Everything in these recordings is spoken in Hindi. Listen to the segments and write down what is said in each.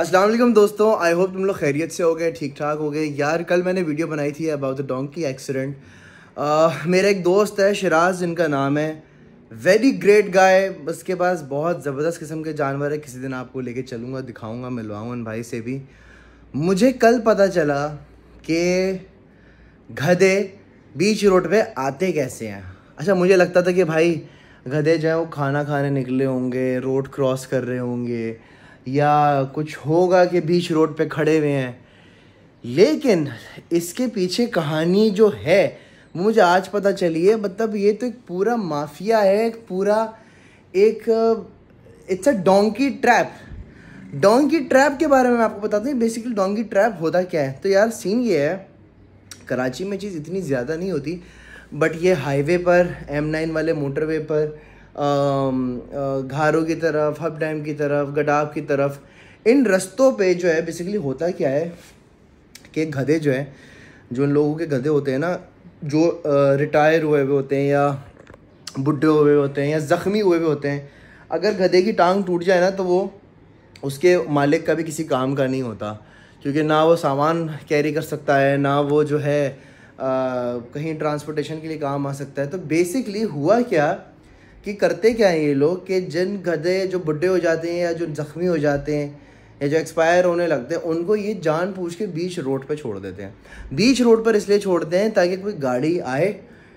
असलम दोस्तों आई होप तुम लोग खैरियत से हो गए ठीक ठाक हो गए यार कल मैंने वीडियो बनाई थी अबाउट द डोंकी एक्सीडेंट मेरा एक दोस्त है शराज जिनका नाम है वेरी ग्रेट गाय उसके पास बहुत ज़बरदस्त किस्म के जानवर है किसी दिन आपको लेके चलूँगा दिखाऊँगा मिलवाऊँगा उन भाई से भी मुझे कल पता चला कि गधे बीच रोड पे आते कैसे हैं अच्छा मुझे लगता था कि भाई गधे जो हैं वो खाना खाने निकले होंगे रोड क्रॉस कर रहे होंगे या कुछ होगा कि बीच रोड पे खड़े हुए हैं लेकिन इसके पीछे कहानी जो है वो मुझे आज पता चली है मतलब ये तो एक पूरा माफिया है एक पूरा एक it's a donkey trap donkey trap के बारे में मैं आपको बताता हूँ बेसिकली डोंकी ट्रैप होता क्या है तो यार सीन ये है कराची में चीज़ इतनी ज़्यादा नहीं होती बट ये हाईवे पर एम नाइन वाले मोटरवे पर घारों की तरफ हब डैम की तरफ गडाब की तरफ इन रस्तों पे जो है बेसिकली होता क्या है कि गधे जो है जो लोगों के गधे होते हैं ना जो रिटायर हुए हुए होते हैं या बुढ़े हुए होते हैं या ज़ख्मी हुए हुए होते हैं अगर गधे की टांग टूट जाए ना तो वो उसके मालिक का भी किसी काम का नहीं होता क्योंकि ना वो सामान कैरी कर सकता है ना वो जो है आ, कहीं ट्रांसपोर्टेशन के लिए काम आ सकता है तो बेसिकली हुआ क्या कि करते क्या हैं ये लोग कि जिन गधे जो बुढ़े हो जाते हैं या जो ज़ख्मी हो जाते हैं या जो एक्सपायर होने लगते हैं उनको ये जान पूछ के बीच रोड पर छोड़ देते हैं बीच रोड पर इसलिए छोड़ते हैं ताकि कोई गाड़ी आए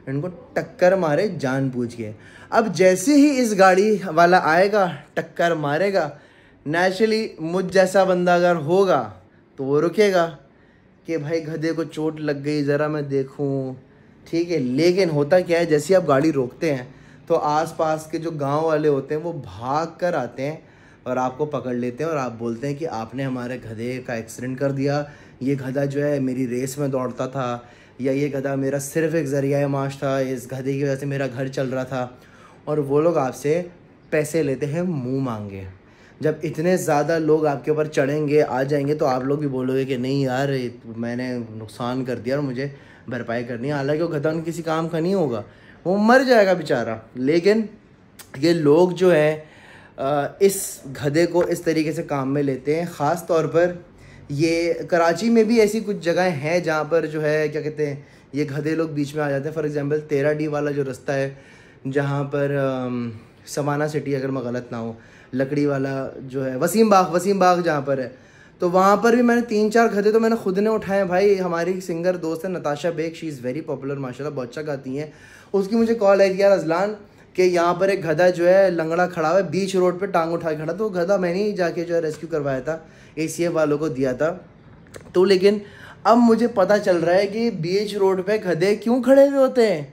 इनको टक्कर मारे जान पूछ के अब जैसे ही इस गाड़ी वाला आएगा टक्कर मारेगा नेचुरली मुझ जैसा बंदा अगर होगा तो वो रुकेगा कि भाई गधे को चोट लग गई ज़रा मैं देखूँ ठीक है लेकिन होता क्या है जैसे आप गाड़ी रोकते हैं तो आसपास के जो गांव वाले होते हैं वो भाग कर आते हैं और आपको पकड़ लेते हैं और आप बोलते हैं कि आपने हमारे गधे का एक्सीडेंट कर दिया ये गधा जो है मेरी रेस में दौड़ता था या ये गधा मेरा सिर्फ एक ज़रिया माश था इस गधे की वजह से मेरा घर चल रहा था और वो लोग आपसे पैसे लेते हैं मुँह मांगे जब इतने ज़्यादा लोग आपके ऊपर चढ़ेंगे आ जाएंगे तो आप लोग भी बोलोगे कि नहीं यार मैंने नुकसान कर दिया और मुझे भरपाई करनी है हालांकि वो गधा किसी काम का नहीं होगा वो मर जाएगा बेचारा लेकिन ये लोग जो है इस गधे को इस तरीके से काम में लेते हैं ख़ास तौर पर ये कराची में भी ऐसी कुछ जगह हैं जहाँ पर जो है क्या कहते हैं ये गधे लोग बीच में आ जाते हैं फॉर एग्ज़ाम्पल तेरा डी वाला जो रास्ता है जहाँ पर सवाना सिटी अगर मैं गलत ना हो लकड़ी वाला जो है वसीम बाग वसीम बाग जहाँ पर है तो वहाँ पर भी मैंने तीन चार खते तो मैंने खुद ने उठाए हैं भाई हमारी सिंगर दोस्त है Natasha Baig she is very popular माशाल्लाह बहुत अच्छा गाती हैं उसकी मुझे कॉल आई यार अजलान कि यहाँ पर एक गधा जो है लंगड़ा खड़ा हुआ है बीच रोड पर टांग उठा खड़ा तो गधा मैंने ही जाके जो है रेस्क्यू करवाया था ए वालों को दिया था तो लेकिन अब मुझे पता चल रहा है कि बीच रोड पर गधे क्यों खड़े हुए होते हैं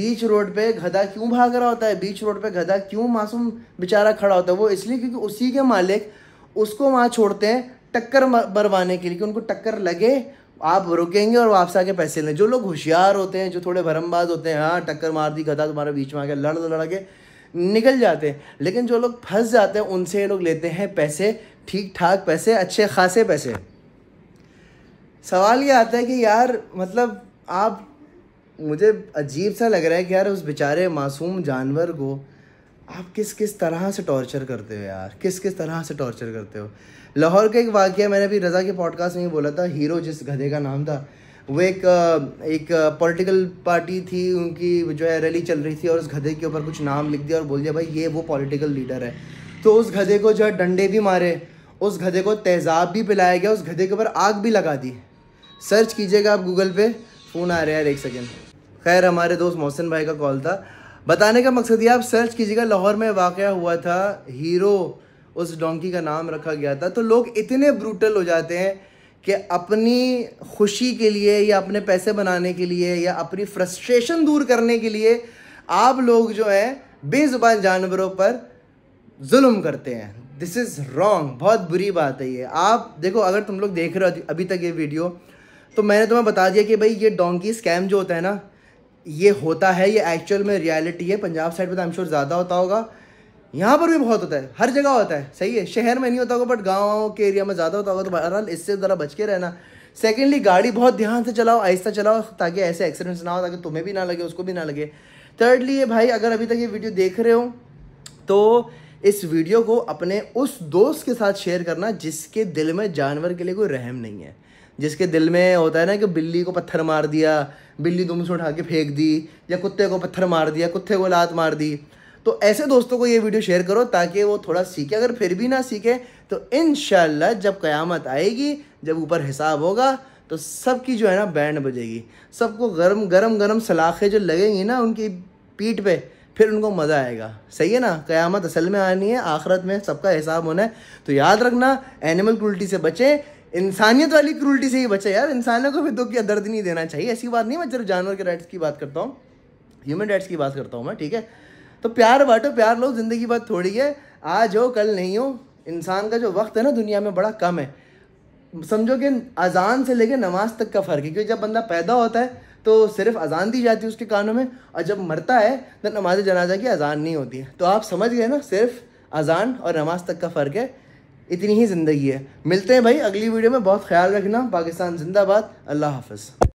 बीच रोड पे गधा क्यों भाग रहा होता है बीच रोड पे गधा क्यों मासूम बेचारा खड़ा होता है वो इसलिए क्योंकि उसी के मालिक उसको वहाँ छोड़ते हैं टक्कर मरवाने के लिए कि उनको टक्कर लगे आप रुकेंगे और वापस आके पैसे लें जो लोग होशियार होते हैं जो थोड़े भरमबाज होते हैं हाँ टक्कर मार दी गधा तुम्हारे बीच में आके लड़ लड़ के निकल जाते हैं लेकिन जो लोग फंस जाते हैं उनसे ये लोग लेते हैं पैसे ठीक ठाक पैसे अच्छे खासे पैसे सवाल ये आता है कि यार मतलब आप मुझे अजीब सा लग रहा है कि यार उस बेचारे मासूम जानवर को आप किस किस तरह से टॉर्चर करते हो यार किस किस तरह से टॉर्चर करते हो लाहौर का एक वाक्य मैंने अभी रज़ा के पॉडकास्ट में बोला था हीरो जिस गधे का नाम था वो एक एक पॉलिटिकल पार्टी थी उनकी जो है रैली चल रही थी और उस गधे के ऊपर कुछ नाम लिख दिया और बोल दिया भाई ये वो पॉलिटिकल लीडर है तो उस गधे को जो है डंडे भी मारे उस गधे को तेज़ाब भी पिलाया गया उस गधे के ऊपर आग भी लगा दी सर्च कीजिएगा आप गूगल पे फ़ोन आ रहा है एक सेकेंड खैर हमारे दोस्त मोहसिन भाई का कॉल था बताने का मकसद ये आप सर्च कीजिएगा लाहौर में वाक़ हुआ था हीरो उस डोंकी का नाम रखा गया था तो लोग इतने ब्रूटल हो जाते हैं कि अपनी खुशी के लिए या अपने पैसे बनाने के लिए या अपनी फ्रस्ट्रेशन दूर करने के लिए आप लोग जो हैं बेज़ुबान जानवरों पर जुल्म करते हैं दिस इज़ रॉन्ग बहुत बुरी बात है ये आप देखो अगर तुम लोग देख रहे हो अभी तक ये वीडियो तो मैंने तुम्हें बता दिया कि भाई ये डोंकी स्कैम जो होता है ना ये होता है ये एक्चुअल में रियलिटी है पंजाब साइड में तो आई एम श्योर ज़्यादा होता होगा यहाँ पर भी बहुत होता है हर जगह होता है सही है शहर में नहीं होता होगा बट गाँव के एरिया में ज़्यादा होता होगा तो बहरहाल इससे ज़रा बच के रहना सेकेंडली गाड़ी बहुत ध्यान से चलाओ आहिस्ता चलाओ ताकि ऐसे एक्सीडेंट्स ना हो ताकि तुम्हें भी ना लगे उसको भी ना लगे थर्डली ये भाई अगर अभी तक ये वीडियो देख रहे हो तो इस वीडियो को अपने उस दोस्त के साथ शेयर करना जिसके दिल में जानवर के लिए कोई रहम नहीं है जिसके दिल में होता है ना कि बिल्ली को पत्थर मार दिया बिल्ली दुम से उठा के फेंक दी या कुत्ते को पत्थर मार दिया कुत्ते को लात मार दी तो ऐसे दोस्तों को ये वीडियो शेयर करो ताकि वो थोड़ा सीखे अगर फिर भी ना सीखे तो इन जब क़यामत आएगी जब ऊपर हिसाब होगा तो सबकी जो है ना बैंड बजेगी सबको गर्म गर्म गर्म सलाखें जो लगेंगी ना उनकी पीठ पे फिर उनको मज़ा आएगा सही है ना क़यामत असल में आनी है आखरत में सबका हिसाब होना है तो याद रखना एनिमल क्रूल्टी से बचें इंसानियत वाली क्रूल्टी से ही बचें यार इंसानों को भी दुख या दर्द नहीं देना चाहिए ऐसी बात नहीं मैं जब जानवर के राइट्स की बात करता हूँ ह्यूमन राइट्स की बात करता हूँ मैं ठीक है तो प्यार बांटो प्यार लो ज़िंदगी बात थोड़ी है आज हो कल नहीं हो इंसान का जो वक्त है ना दुनिया में बड़ा कम है समझो कि अजान से लेकर नमाज तक का फ़र्क है क्योंकि जब बंदा पैदा होता है तो सिर्फ अजान दी जाती है उसके कानों में और जब मरता है तो नमाज जनाजा की अजान नहीं होती है तो आप समझ गए ना सिर्फ अजान और नमाज तक का फ़र्क है इतनी ही ज़िंदगी है मिलते हैं भाई अगली वीडियो में बहुत ख्याल रखना पाकिस्तान जिंदाबाद अल्लाह हाफ